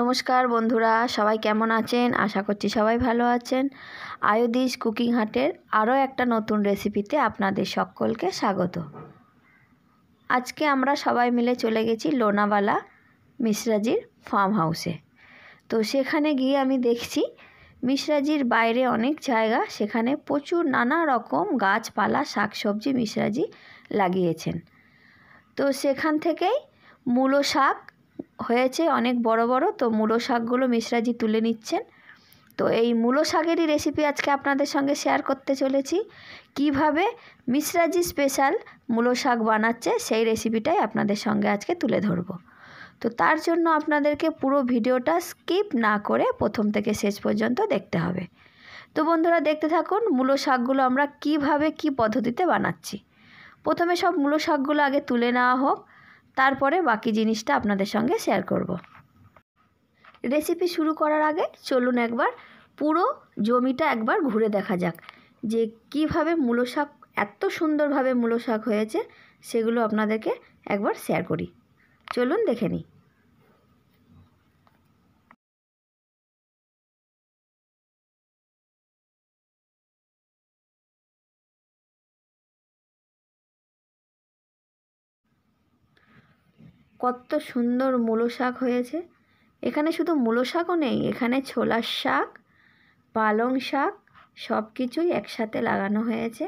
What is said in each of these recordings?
নমস্কার বন্ধুরা সবাই কেমন আছেন আশা করছি সবাই ভালো আছেন আয়োদিস কুকিং হাটের আরও একটা নতুন রেসিপিতে আপনাদের সকলকে স্বাগত আজকে আমরা সবাই মিলে চলে গেছি লোনাওয়ালা মিশ্রাজির ফার্ম হাউসে তো সেখানে গিয়ে আমি দেখছি মিশ্রাজির বাইরে অনেক জায়গা সেখানে প্রচুর নানা রকম গাছপালা শাকসবজি মিশ্রাজি লাগিয়েছেন তো সেখান থেকেই মূলো শাক হয়েছে অনেক বড় বড় তো মূলো শাকগুলো মিশ্রাজি তুলে নিচ্ছেন তো এই মূলো শাকেরই রেসিপি আজকে আপনাদের সঙ্গে শেয়ার করতে চলেছি কিভাবে মিশ্রাজি স্পেশাল মূলো শাক বানাচ্ছে সেই রেসিপিটাই আপনাদের সঙ্গে আজকে তুলে ধরব তো তার জন্য আপনাদেরকে পুরো ভিডিওটা স্কিপ না করে প্রথম থেকে শেষ পর্যন্ত দেখতে হবে তো বন্ধুরা দেখতে থাকুন মূলো শাকগুলো আমরা কিভাবে কি পদ্ধতিতে বানাচ্ছি প্রথমে সব মূলো শাকগুলো আগে তুলে নেওয়া হোক তারপরে বাকি জিনিসটা আপনাদের সঙ্গে শেয়ার করব। রেসিপি শুরু করার আগে চলুন একবার পুরো জমিটা একবার ঘুরে দেখা যাক যে কিভাবে মূল শাক এত সুন্দরভাবে মূলো শাক হয়েছে সেগুলো আপনাদেরকে একবার শেয়ার করি চলুন দেখে নিই কত সুন্দর মূলো শাক হয়েছে এখানে শুধু মূলো শাকও নেই এখানে ছোলার শাক পালং শাক সব কিছুই একসাথে লাগানো হয়েছে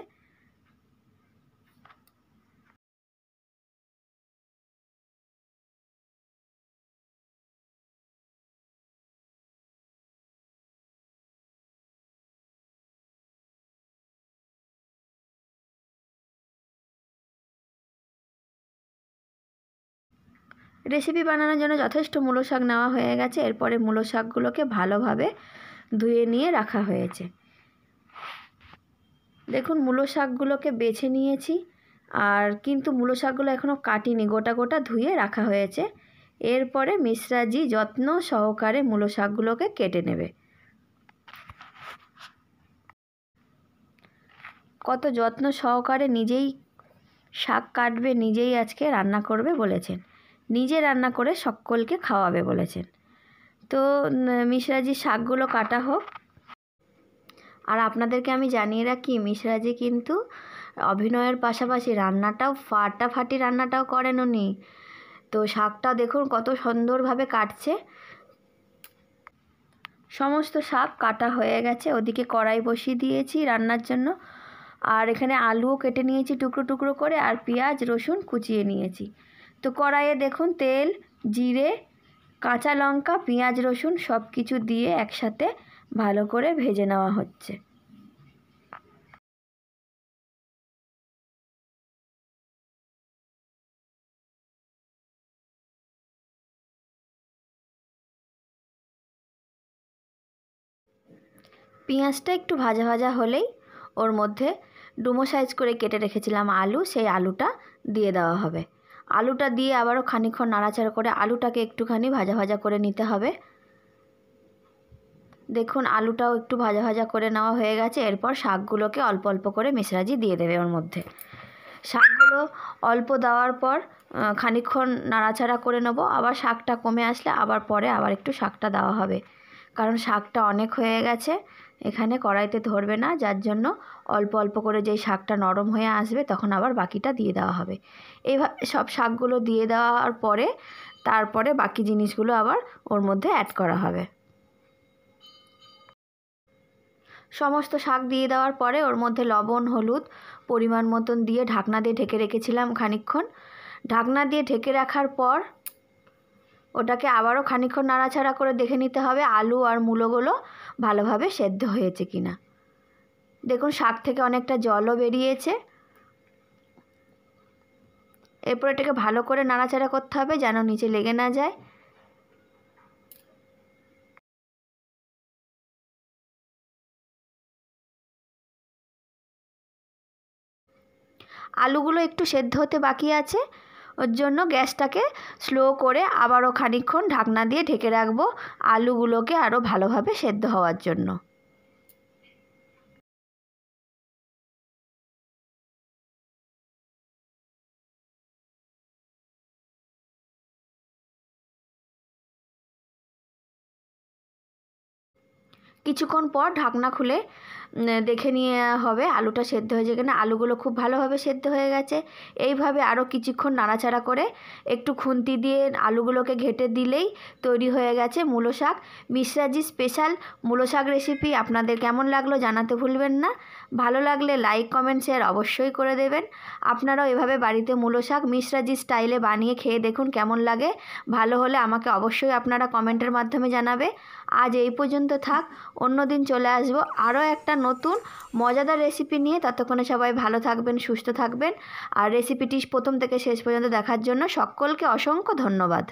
রেসিপি বানানোর জন্য যথেষ্ট মূলো শাক নেওয়া হয়ে গেছে এরপরে মূলো শাকগুলোকে ভালোভাবে ধুয়ে নিয়ে রাখা হয়েছে দেখুন মূলো শাকগুলোকে বেছে নিয়েছি আর কিন্তু মূলো শাকগুলো এখনও কাটিনি গোটা গোটা ধুয়ে রাখা হয়েছে এরপরে মিশ্রাজি যত্ন সহকারে মূলো শাকগুলোকে কেটে নেবে কত যত্ন সহকারে নিজেই শাক কাটবে নিজেই আজকে রান্না করবে বলেছেন নিজে রান্না করে সকলকে খাওয়াবে বলেছেন তো মিশরাজি শাকগুলো কাটা হোক আর আপনাদেরকে আমি জানিয়ে রাখি মিশরাজি কিন্তু অভিনয়ের পাশাপাশি রান্নাটাও ফাটাফাটি রান্নাটাও করেন উনি তো শাকটা দেখুন কত সুন্দরভাবে কাটছে সমস্ত শাক কাটা হয়ে গেছে ওদিকে কড়াই বসিয়ে দিয়েছি রান্নার জন্য আর এখানে আলুও কেটে নিয়েছি টুকরো টুকরো করে আর পেঁয়াজ রসুন কুচিয়ে নিয়েছি তো কড়াইয়ে দেখুন তেল জিরে কাঁচা লঙ্কা পেঁয়াজ রসুন সব কিছু দিয়ে একসাথে ভালো করে ভেজে নেওয়া হচ্ছে পেঁয়াজটা একটু ভাজা ভাজা হলেই ওর মধ্যে ডুমো সাইজ করে কেটে রেখেছিলাম আলু সেই আলুটা দিয়ে দেওয়া হবে আলুটা দিয়ে আবারও খানিক্ষণ নাড়াচাড়া করে আলুটাকে একটুখানি ভাজা ভাজা করে নিতে হবে দেখুন আলুটাও একটু ভাজা ভাজা করে নেওয়া হয়ে গেছে এরপর শাকগুলোকে অল্প অল্প করে মিশ্রাজি দিয়ে দেবে ওর মধ্যে শাকগুলো অল্প দেওয়ার পর খানিক্ষণ নাড়াচাড়া করে নেব আবার শাকটা কমে আসলে আবার পরে আবার একটু শাকটা দেওয়া হবে কারণ শাকটা অনেক হয়ে গেছে এখানে কড়াইতে ধরবে না যার জন্য অল্প অল্প করে যেই শাকটা নরম হয়ে আসবে তখন আবার বাকিটা দিয়ে দেওয়া হবে এইভাবে সব শাকগুলো দিয়ে দেওয়ার পরে তারপরে বাকি জিনিসগুলো আবার ওর মধ্যে অ্যাড করা হবে সমস্ত শাক দিয়ে দেওয়ার পরে ওর মধ্যে লবণ হলুদ পরিমাণ মতন দিয়ে ঢাকনা দিয়ে ঢেকে রেখেছিলাম খানিক্ষণ ঢাকনা দিয়ে ঢেকে রাখার পর ওটাকে আবারও খানিক্ষণ নাড়াচাড়া করে দেখে নিতে হবে আলু আর মূলোগুলো ভালোভাবে সেদ্ধ হয়েছে কি না দেখুন শাক থেকে অনেকটা জলও বেরিয়েছে এরপর এটাকে ভালো করে নাড়াচাড়া করতে হবে যেন নিচে লেগে না যায় আলুগুলো একটু সেদ্ধ হতে বাকি আছে ওর জন্য গ্যাসটাকে স্লো করে আবারও খানিক্ষণ ঢাকনা দিয়ে ঢেকে রাখবো আলুগুলোকে আরও ভালোভাবে সেদ্ধ হওয়ার জন্য কিছুক্ষণ পর ঢাকনা খুলে দেখে নিয়ে হবে আলুটা সেদ্ধ হয়েছে কিনা আলুগুলো খুব ভালোভাবে সেদ্ধ হয়ে গেছে এইভাবে আরও কিছুক্ষণ নাড়াচাড়া করে একটু খুন্তি দিয়ে আলুগুলোকে ঘেটে দিলেই তৈরি হয়ে গেছে মূলো শাক মিশ্রাজি স্পেশাল মূলো শাক রেসিপি আপনাদের কেমন লাগলো জানাতে ভুলবেন না ভালো লাগলে লাইক কমেন্ট শেয়ার অবশ্যই করে দেবেন আপনারাও এভাবে বাড়িতে মূলো শাক মিশ্রাজি স্টাইলে বানিয়ে খেয়ে দেখুন কেমন লাগে ভালো হলে আমাকে অবশ্যই আপনারা কমেন্টের মাধ্যমে জানাবে আজ এই পর্যন্ত থাক অন্য দিন চলে আসবো আরও একটা নতুন মজাদার রেসিপি নিয়ে ততক্ষণে সবাই ভালো থাকবেন সুস্থ থাকবেন আর রেসিপিটি প্রথম থেকে শেষ পর্যন্ত দেখার জন্য সকলকে অসংখ্য ধন্যবাদ